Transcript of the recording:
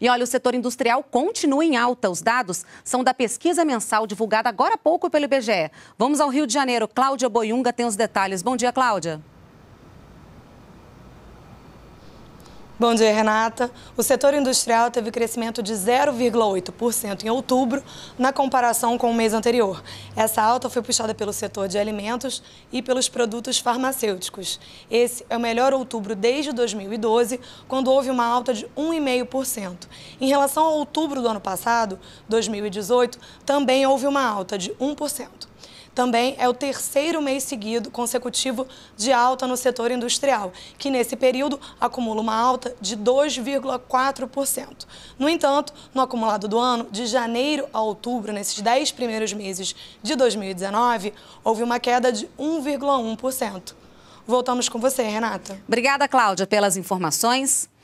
E olha, o setor industrial continua em alta. Os dados são da pesquisa mensal divulgada agora há pouco pelo IBGE. Vamos ao Rio de Janeiro. Cláudia Boiunga tem os detalhes. Bom dia, Cláudia. Bom dia, Renata. O setor industrial teve crescimento de 0,8% em outubro, na comparação com o mês anterior. Essa alta foi puxada pelo setor de alimentos e pelos produtos farmacêuticos. Esse é o melhor outubro desde 2012, quando houve uma alta de 1,5%. Em relação a outubro do ano passado, 2018, também houve uma alta de 1% também é o terceiro mês seguido consecutivo de alta no setor industrial, que nesse período acumula uma alta de 2,4%. No entanto, no acumulado do ano, de janeiro a outubro, nesses 10 primeiros meses de 2019, houve uma queda de 1,1%. Voltamos com você, Renata. Obrigada, Cláudia, pelas informações.